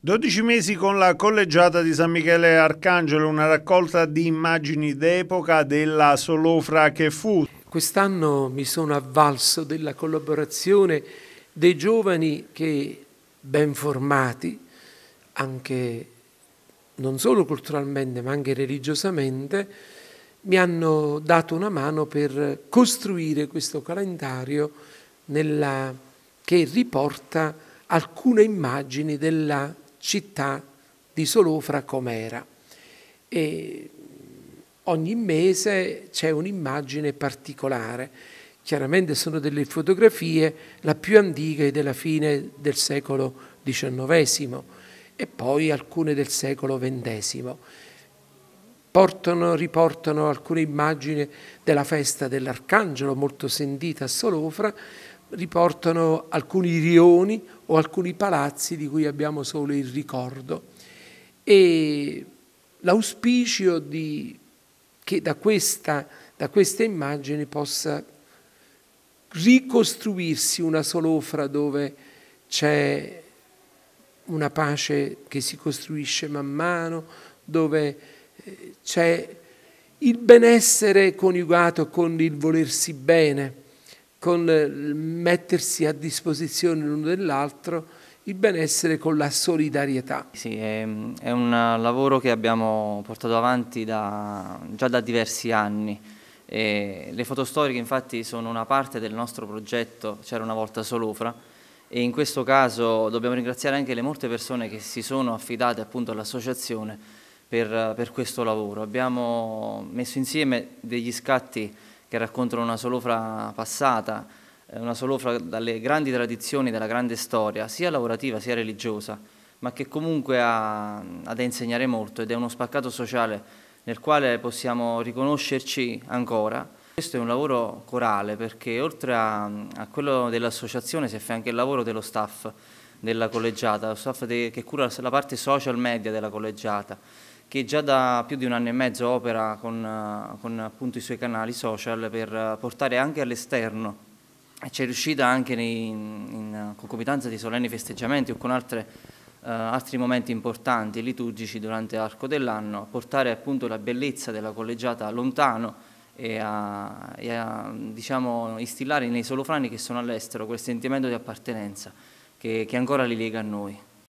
12 mesi con la collegiata di San Michele Arcangelo, una raccolta di immagini d'epoca della solofra che fu. Quest'anno mi sono avvalso della collaborazione dei giovani che, ben formati, anche non solo culturalmente ma anche religiosamente, mi hanno dato una mano per costruire questo calendario nella, che riporta alcune immagini della città di Solofra com'era. E ogni mese c'è un'immagine particolare. Chiaramente sono delle fotografie, la più antica è della fine del secolo XIX e poi alcune del secolo XX. Portano, riportano alcune immagini della festa dell'Arcangelo, molto sentita a Solofra, riportano alcuni rioni o alcuni palazzi di cui abbiamo solo il ricordo. E l'auspicio che da questa, da questa immagine possa ricostruirsi una solofra dove c'è una pace che si costruisce man mano, dove eh, c'è il benessere coniugato con il volersi bene con eh, il mettersi a disposizione l'uno dell'altro, il benessere con la solidarietà. Sì, è, è, un lavoro che abbiamo portato avanti da, già da diversi anni. E le fotostoriche infatti sono una parte del nostro progetto C'era una volta Solofra e in questo caso dobbiamo ringraziare anche le molte persone che si sono affidate appunto all'associazione per, per questo lavoro. Abbiamo messo insieme degli scatti che raccontano una solofra passata, eh, una solofra dalle grandi tradizioni, dalla grande storia, sia lavorativa sia religiosa, ma che comunque ha, ha da insegnare molto ed è uno spaccato sociale nel quale possiamo riconoscerci ancora. Questo è un lavoro corale perché oltre a, a quello dell'associazione si è fatto anche il lavoro dello staff della collegiata, lo staff de, che cura la parte social media della collegiata che già da più di un anno e mezzo opera con, eh, con appunto i suoi canali social per eh, portare anche all'esterno ci è riuscita anche nei, in concomitanza di solenni festeggiamenti o con altre, eh, altri momenti importanti liturgici durante l'arco dell'anno, a portare appunto la bellezza della collegiata lontano e a, e a diciamo, instillare nei solofrani che sono all'estero quel sentimento di appartenenza che, che ancora li lega a noi.